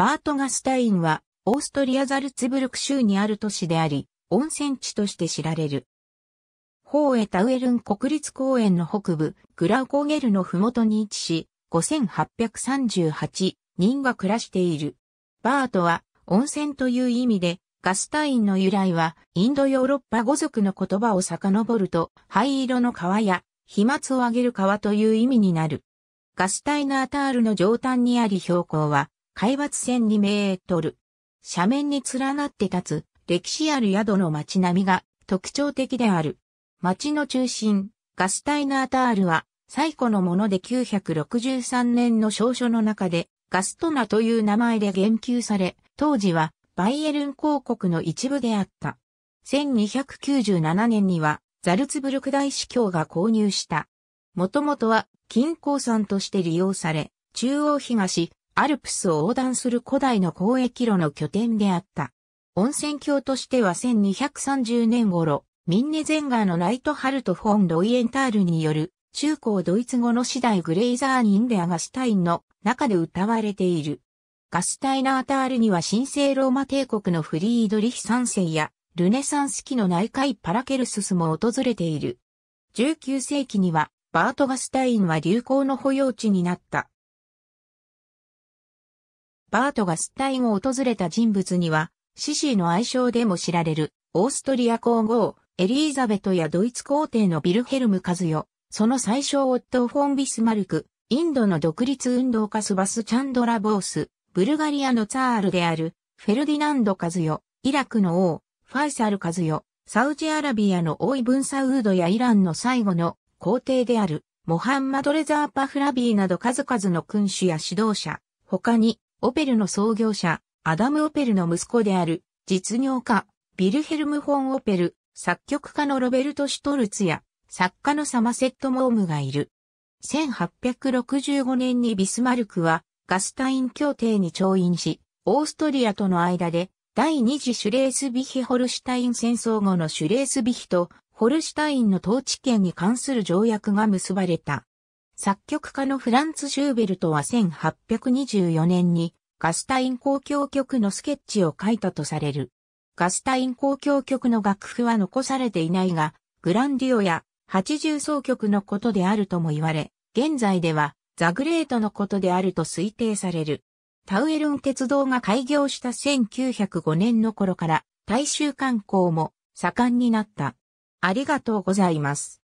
バートガスタインは、オーストリア・ザルツブルク州にある都市であり、温泉地として知られる。ホーエタウエルン国立公園の北部、グラウコゲルの麓に位置し、5838人が暮らしている。バートは温泉という意味で、ガスタインの由来はインドヨーロッパ語族の言葉を遡ると灰色の川や飛沫を上げる川という意味になる。ガスタイナータールの上端にあり標高は海抜線に0 2メートル。斜面に連なって立つ歴史ある宿の街並みが特徴的である。街の中心、ガスタイナータールは最古のもので963年の証書の中でガストナという名前で言及され、当時はバイエルン公国の一部であった。1297年にはザルツブルク大司教が購入した。もともとは金鉱山として利用され、中央東、アルプスを横断する古代の交易路の拠点であった。温泉郷としては1230年頃、ミンネゼンガーのライトハルト・フォン・ロイエンタールによる中高ドイツ語の次第グレイザーニンレアガスタインの中で歌われている。ガスタイナータールには神聖ローマ帝国のフリードリヒ三世やルネサンス期の内海パラケルススも訪れている。19世紀にはバートガスタインは流行の保養地になった。バートがスタイを訪れた人物には、シシーの愛称でも知られる、オーストリア皇后、エリーザベトやドイツ皇帝のビルヘルム・カズヨ、その最小オットフォン・ビスマルク、インドの独立運動家スバス・チャンドラ・ボース、ブルガリアのツァールである、フェルディナンド・カズヨ、イラクの王、ファイサル・カズヨ、サウジアラビアのオイブン・サウードやイランの最後の皇帝である、モハンマド・レザー・パフラビーなど数々の君主や指導者、他にオペルの創業者、アダム・オペルの息子である、実業家、ビルヘルム・フォン・オペル、作曲家のロベルト・シュトルツや、作家のサマセット・モームがいる。1865年にビスマルクは、ガスタイン協定に調印し、オーストリアとの間で、第二次シュレースビヒホルシュタイン戦争後のシュレースビヒとホルシュタインの統治権に関する条約が結ばれた。作曲家のフランツ・シューベルトは1824年にガスタイン公共曲のスケッチを書いたとされる。ガスタイン公共曲の楽譜は残されていないが、グランディオや八重奏曲のことであるとも言われ、現在ではザグレートのことであると推定される。タウエルン鉄道が開業した1905年の頃から大衆観光も盛んになった。ありがとうございます。